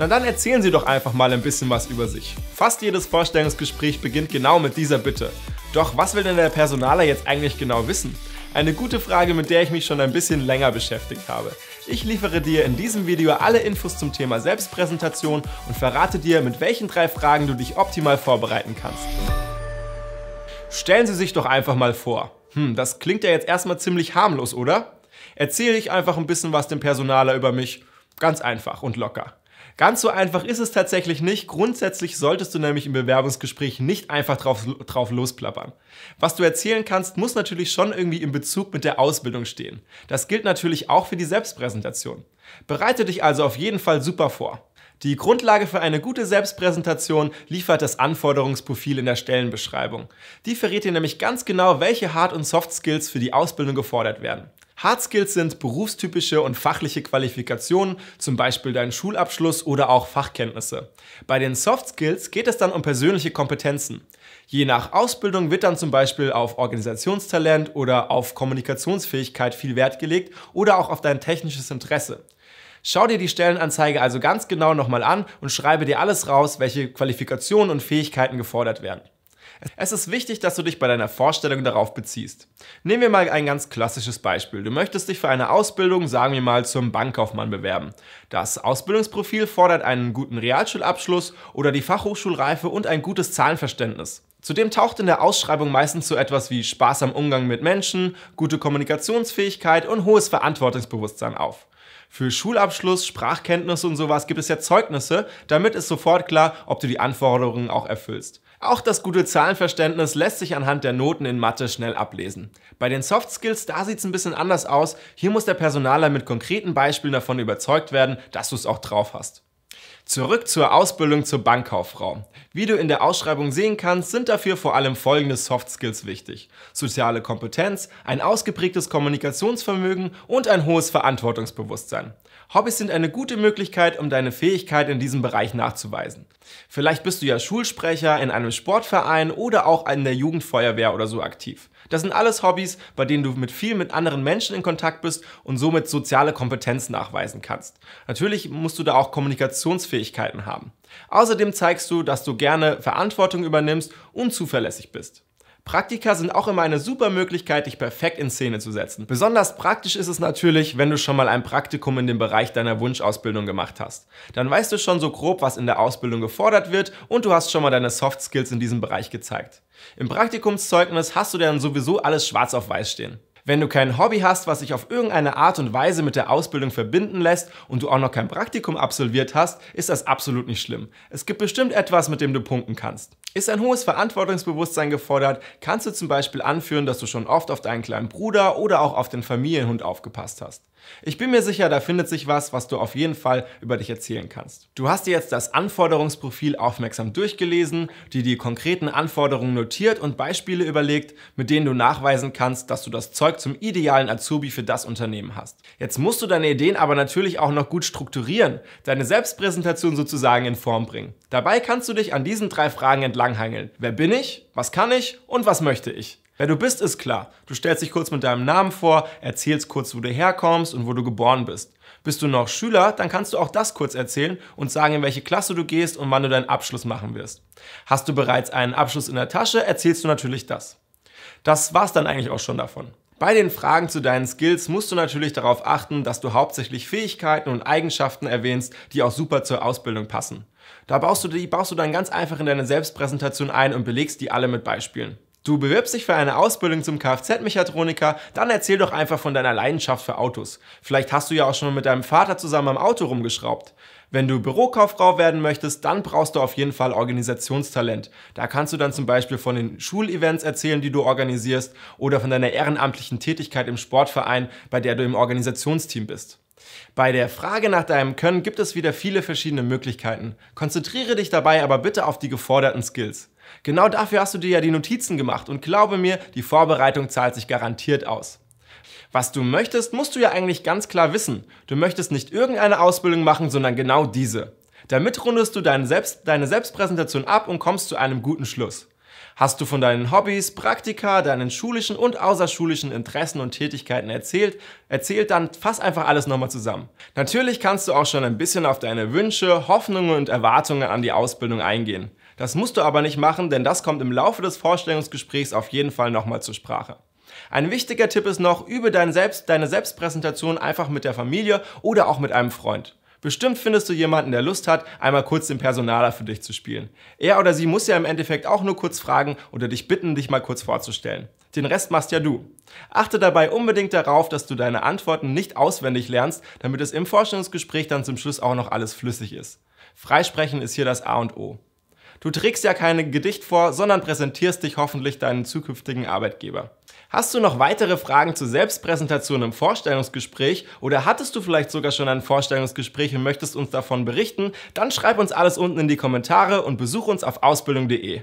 Na dann erzählen Sie doch einfach mal ein bisschen was über sich. Fast jedes Vorstellungsgespräch beginnt genau mit dieser Bitte. Doch was will denn der Personaler jetzt eigentlich genau wissen? Eine gute Frage, mit der ich mich schon ein bisschen länger beschäftigt habe. Ich liefere dir in diesem Video alle Infos zum Thema Selbstpräsentation und verrate dir, mit welchen drei Fragen du dich optimal vorbereiten kannst. Stellen Sie sich doch einfach mal vor. Hm, das klingt ja jetzt erstmal ziemlich harmlos, oder? Erzähle ich einfach ein bisschen was dem Personaler über mich. Ganz einfach und locker. Ganz so einfach ist es tatsächlich nicht. Grundsätzlich solltest du nämlich im Bewerbungsgespräch nicht einfach drauf, drauf losplappern. Was du erzählen kannst, muss natürlich schon irgendwie in Bezug mit der Ausbildung stehen. Das gilt natürlich auch für die Selbstpräsentation. Bereite dich also auf jeden Fall super vor. Die Grundlage für eine gute Selbstpräsentation liefert das Anforderungsprofil in der Stellenbeschreibung. Die verrät dir nämlich ganz genau, welche Hard- und Soft-Skills für die Ausbildung gefordert werden. Hard Skills sind berufstypische und fachliche Qualifikationen, zum Beispiel deinen Schulabschluss oder auch Fachkenntnisse. Bei den Soft Skills geht es dann um persönliche Kompetenzen. Je nach Ausbildung wird dann zum Beispiel auf Organisationstalent oder auf Kommunikationsfähigkeit viel Wert gelegt oder auch auf dein technisches Interesse. Schau dir die Stellenanzeige also ganz genau nochmal an und schreibe dir alles raus, welche Qualifikationen und Fähigkeiten gefordert werden. Es ist wichtig, dass du dich bei deiner Vorstellung darauf beziehst. Nehmen wir mal ein ganz klassisches Beispiel. Du möchtest dich für eine Ausbildung, sagen wir mal, zum Bankkaufmann bewerben. Das Ausbildungsprofil fordert einen guten Realschulabschluss oder die Fachhochschulreife und ein gutes Zahlenverständnis. Zudem taucht in der Ausschreibung meistens so etwas wie Spaß am Umgang mit Menschen, gute Kommunikationsfähigkeit und hohes Verantwortungsbewusstsein auf. Für Schulabschluss, Sprachkenntnisse und sowas gibt es ja Zeugnisse, damit ist sofort klar, ob du die Anforderungen auch erfüllst. Auch das gute Zahlenverständnis lässt sich anhand der Noten in Mathe schnell ablesen. Bei den Soft Skills, da sieht es ein bisschen anders aus. Hier muss der Personaler mit konkreten Beispielen davon überzeugt werden, dass du es auch drauf hast. Zurück zur Ausbildung zur Bankkauffrau. Wie du in der Ausschreibung sehen kannst, sind dafür vor allem folgende Soft Skills wichtig. Soziale Kompetenz, ein ausgeprägtes Kommunikationsvermögen und ein hohes Verantwortungsbewusstsein. Hobbys sind eine gute Möglichkeit, um deine Fähigkeit in diesem Bereich nachzuweisen. Vielleicht bist du ja Schulsprecher in einem Sportverein oder auch in der Jugendfeuerwehr oder so aktiv. Das sind alles Hobbys, bei denen du mit viel mit anderen Menschen in Kontakt bist und somit soziale Kompetenz nachweisen kannst. Natürlich musst du da auch Kommunikationsfähigkeiten haben. Außerdem zeigst du, dass du gerne Verantwortung übernimmst und zuverlässig bist. Praktika sind auch immer eine super Möglichkeit, dich perfekt in Szene zu setzen. Besonders praktisch ist es natürlich, wenn du schon mal ein Praktikum in dem Bereich deiner Wunschausbildung gemacht hast. Dann weißt du schon so grob, was in der Ausbildung gefordert wird und du hast schon mal deine Soft Skills in diesem Bereich gezeigt. Im Praktikumszeugnis hast du dann sowieso alles schwarz auf weiß stehen. Wenn du kein Hobby hast, was sich auf irgendeine Art und Weise mit der Ausbildung verbinden lässt und du auch noch kein Praktikum absolviert hast, ist das absolut nicht schlimm. Es gibt bestimmt etwas, mit dem du punkten kannst. Ist ein hohes Verantwortungsbewusstsein gefordert, kannst du zum Beispiel anführen, dass du schon oft auf deinen kleinen Bruder oder auch auf den Familienhund aufgepasst hast. Ich bin mir sicher, da findet sich was, was du auf jeden Fall über dich erzählen kannst. Du hast dir jetzt das Anforderungsprofil aufmerksam durchgelesen, dir die konkreten Anforderungen notiert und Beispiele überlegt, mit denen du nachweisen kannst, dass du das Zeug zum idealen Azubi für das Unternehmen hast. Jetzt musst du deine Ideen aber natürlich auch noch gut strukturieren, deine Selbstpräsentation sozusagen in Form bringen. Dabei kannst du dich an diesen drei Fragen entlanghangeln. Wer bin ich? Was kann ich? Und was möchte ich? Wer du bist, ist klar. Du stellst dich kurz mit deinem Namen vor, erzählst kurz, wo du herkommst und wo du geboren bist. Bist du noch Schüler, dann kannst du auch das kurz erzählen und sagen, in welche Klasse du gehst und wann du deinen Abschluss machen wirst. Hast du bereits einen Abschluss in der Tasche, erzählst du natürlich das. Das war's dann eigentlich auch schon davon. Bei den Fragen zu deinen Skills musst du natürlich darauf achten, dass du hauptsächlich Fähigkeiten und Eigenschaften erwähnst, die auch super zur Ausbildung passen. Da baust du die baust du dann ganz einfach in deine Selbstpräsentation ein und belegst die alle mit Beispielen. Du bewirbst dich für eine Ausbildung zum Kfz-Mechatroniker, dann erzähl doch einfach von deiner Leidenschaft für Autos. Vielleicht hast du ja auch schon mit deinem Vater zusammen am Auto rumgeschraubt. Wenn du Bürokauffrau werden möchtest, dann brauchst du auf jeden Fall Organisationstalent. Da kannst du dann zum Beispiel von den Schulevents erzählen, die du organisierst oder von deiner ehrenamtlichen Tätigkeit im Sportverein, bei der du im Organisationsteam bist. Bei der Frage nach deinem Können gibt es wieder viele verschiedene Möglichkeiten. Konzentriere dich dabei aber bitte auf die geforderten Skills. Genau dafür hast du dir ja die Notizen gemacht und glaube mir, die Vorbereitung zahlt sich garantiert aus. Was du möchtest, musst du ja eigentlich ganz klar wissen. Du möchtest nicht irgendeine Ausbildung machen, sondern genau diese. Damit rundest du deine, Selbst, deine Selbstpräsentation ab und kommst zu einem guten Schluss. Hast du von deinen Hobbys, Praktika, deinen schulischen und außerschulischen Interessen und Tätigkeiten erzählt? Erzählt dann fast einfach alles nochmal zusammen. Natürlich kannst du auch schon ein bisschen auf deine Wünsche, Hoffnungen und Erwartungen an die Ausbildung eingehen. Das musst du aber nicht machen, denn das kommt im Laufe des Vorstellungsgesprächs auf jeden Fall nochmal zur Sprache. Ein wichtiger Tipp ist noch, übe dein Selbst, deine Selbstpräsentation einfach mit der Familie oder auch mit einem Freund. Bestimmt findest du jemanden, der Lust hat, einmal kurz den Personaler für dich zu spielen. Er oder sie muss ja im Endeffekt auch nur kurz fragen oder dich bitten, dich mal kurz vorzustellen. Den Rest machst ja du. Achte dabei unbedingt darauf, dass du deine Antworten nicht auswendig lernst, damit es im Vorstellungsgespräch dann zum Schluss auch noch alles flüssig ist. Freisprechen ist hier das A und O. Du trägst ja kein Gedicht vor, sondern präsentierst dich hoffentlich deinen zukünftigen Arbeitgeber. Hast du noch weitere Fragen zur Selbstpräsentation im Vorstellungsgespräch oder hattest du vielleicht sogar schon ein Vorstellungsgespräch und möchtest uns davon berichten? Dann schreib uns alles unten in die Kommentare und besuch uns auf ausbildung.de.